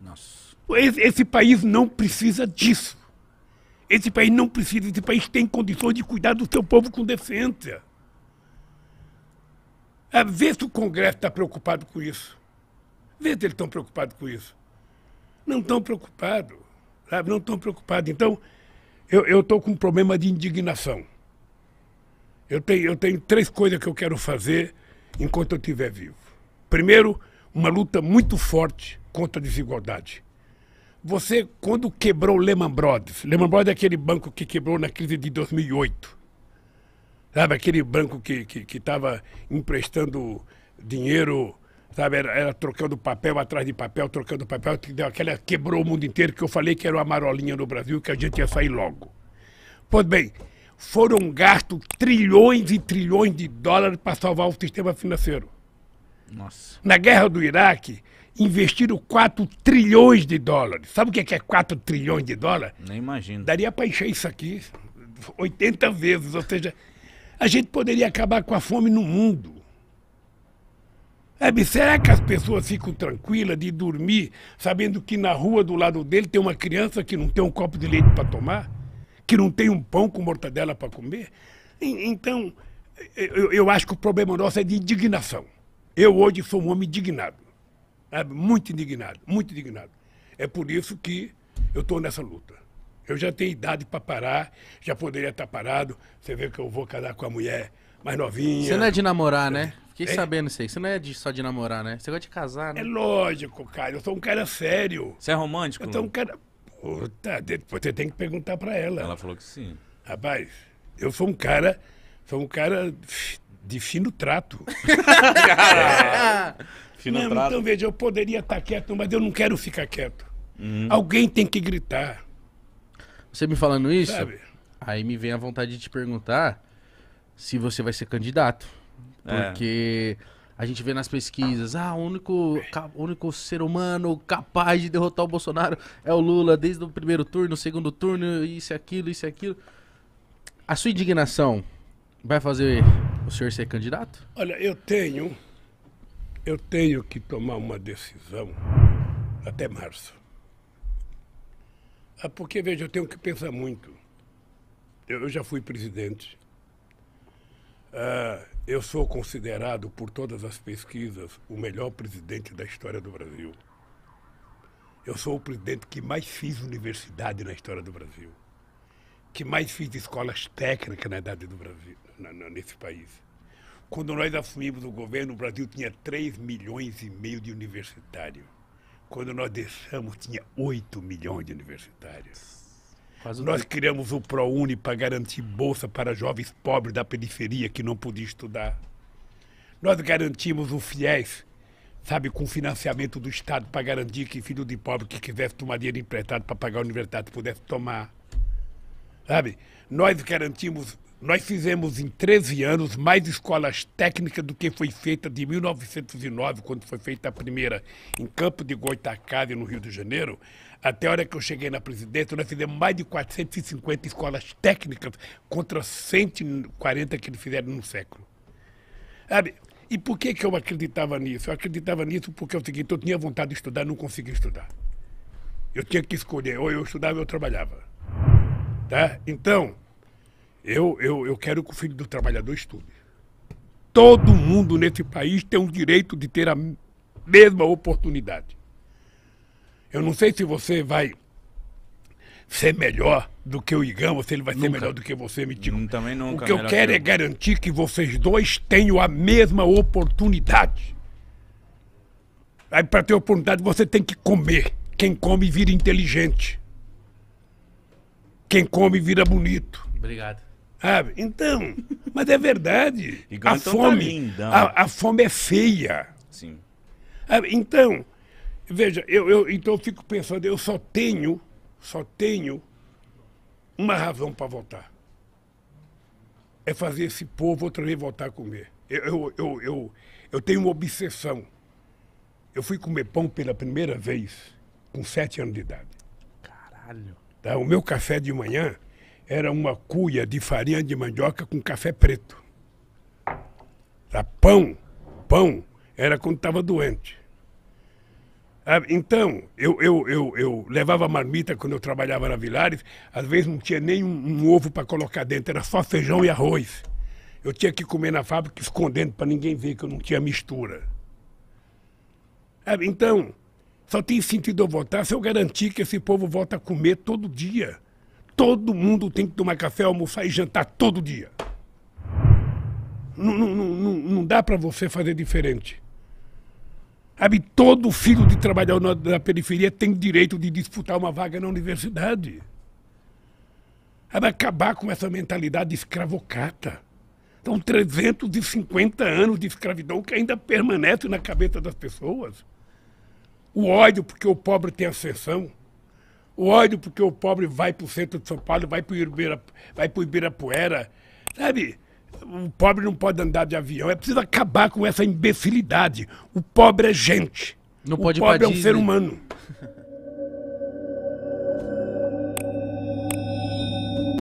Nossa. Esse, país não precisa disso. Esse país não precisa, esse país tem condições de cuidar do seu povo com decência. É, vê se o Congresso está preocupado com isso. Vê se eles estão preocupados com isso. Não estão preocupados, sabe? Não estão preocupados. Então, eu estou com um problema de indignação. Eu tenho, eu tenho três coisas que eu quero fazer enquanto eu estiver vivo. Primeiro, uma luta muito forte contra a desigualdade. Você, quando quebrou o Lehman Brothers, Lehman Brothers é aquele banco que quebrou na crise de 2008. Sabe, aquele banco que estava que, que emprestando dinheiro, sabe, era, era, trocando papel atrás de papel, trocando papel, que deu aquela, quebrou o mundo inteiro, que eu falei que era uma marolinha no Brasil, que a gente ia sair logo. Pois bem, foram gastos trilhões e trilhões de dólares para salvar o sistema financeiro. Nossa. Na guerra do Iraque, investiram 4 trilhões de dólares. Sabe o que é 4 é trilhões de dólares? Nem imagino. Daria para encher isso aqui 80 vezes. Ou seja, a gente poderia acabar com a fome no mundo. É, será que as pessoas ficam tranquilas de dormir sabendo que na rua do lado dele tem uma criança que não tem um copo de leite para tomar? Que não tem um pão com mortadela para comer? então, eu, eu acho que o problema nosso é de indignação. Eu hoje sou um homem indignado. É muito indignado, muito indignado. É por isso que eu estou nessa luta. Eu já tenho idade para parar, já poderia estar tá parado. Você vê que eu vou casar com a mulher mais novinha. Você não é de namorar, né? É. Fiquei é? sabendo isso aí. Você não é de, só de namorar, né? Você gosta de casar, né? É lógico, cara. Eu sou um cara sério. Você é romântico? Eu sou um cara. Puta, você tem que perguntar para ela. Ela falou que sim. Rapaz, eu sou um cara. Sou um cara de fino trato. fino não, trato. Então, veja, eu poderia estar quieto, mas eu não quero ficar quieto. Uhum. Alguém tem que gritar. Você me falando isso, Sabe? aí me vem a vontade de te perguntar se você vai ser candidato. É. Porque é. a gente vê nas pesquisas, ah, o único, o único ser humano capaz de derrotar o Bolsonaro é o Lula, desde o primeiro turno, o segundo turno, isso e aquilo, isso e aquilo. A sua indignação vai fazer o senhor ser candidato? Olha, eu tenho, eu tenho que tomar uma decisão até março. Ah, porque, veja, eu tenho que pensar muito. Eu, já fui presidente. Ah, eu sou considerado, por todas as pesquisas, o melhor presidente da história do Brasil. Eu sou o presidente que mais fiz universidade na história do Brasil que mais fez escolas técnicas na idade do Brasil, na, na, nesse país. Quando nós assumimos o governo, o Brasil tinha 3 milhões e meio de universitários. Quando nós deixamos, tinha 8 milhões de universitários. Nós criamos o ProUni para garantir bolsa para jovens pobres da periferia que não podiam estudar. Nós garantimos o FIES, sabe, com financiamento do Estado para garantir que filho de pobre que quisesse tomar dinheiro emprestado para pagar a universidade pudesse tomar. Sabe? Nós garantimos, nós fizemos em 13 anos mais escolas técnicas do que foi feita de 1909, quando foi feita a primeira em Campo de Goitacazes, no Rio de Janeiro, até a hora que eu cheguei na presidência, nós fizemos mais de 450 escolas técnicas contra 140 que eles fizeram no século. Sabe? E por que, que eu acreditava nisso? Eu acreditava nisso porque é o seguinte, eu tinha vontade de estudar, não conseguia estudar. Eu tinha que escolher, ou eu estudava ou eu trabalhava. Tá? Então, eu, eu, eu quero que o filho do trabalhador estude. Todo mundo nesse país tem o direito de ter a mesma oportunidade. Eu não sei se você vai ser melhor do que o Igão, ou se ele vai nunca. ser melhor do que você, me diga. Também nunca. O que eu quero que é eu. é garantir que vocês dois tenham a mesma oportunidade. Aí, para ter oportunidade, você tem que comer. Quem come vira inteligente. Quem come vira bonito. Obrigado. Sabe? Então, mas é verdade. Igual a então tá fome, tá a, a fome é feia. Sim. Ah, Então, veja, eu, eu então eu fico pensando, eu só tenho, só tenho uma razão para votar. É fazer esse povo outra vez voltar a comer. Eu, eu, eu, eu, eu tenho uma obsessão. Eu fui comer pão pela primeira vez com sete anos de idade. Caralho. Tá? O meu café de manhã era uma cuia de farinha de mandioca com café preto. Tá? Pão, pão, era quando estava doente. Ah, então, eu, eu, eu, eu levava marmita quando eu trabalhava na Vilares, às vezes não tinha nem um, um ovo para colocar dentro, era só feijão e arroz. Eu tinha que comer na fábrica escondendo para ninguém ver que eu não tinha mistura. Ah, então, só tem sentido eu votar se eu garantir que esse povo volta a comer todo dia. Todo mundo tem que tomar café, almoçar e jantar todo dia. Não, não, não, dá para você fazer diferente. Sabe, todo filho de trabalhador da periferia tem direito de disputar uma vaga na universidade. Sabe, acabar com essa mentalidade escravocata. São 350 anos de escravidão que ainda permanece na cabeça das pessoas o ódio porque o pobre tem ascensão, o ódio porque o pobre vai para o centro de São Paulo, vai para o Ibirapuera, sabe? O pobre não pode andar de avião. É preciso acabar com essa imbecilidade. O pobre é gente. Não o pobre é um ser né? humano.